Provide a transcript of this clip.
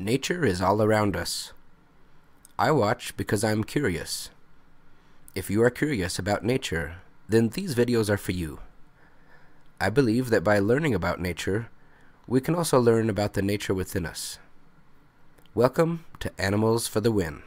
Nature is all around us. I watch because I'm curious. If you are curious about nature, then these videos are for you. I believe that by learning about nature, we can also learn about the nature within us. Welcome to Animals for the Win.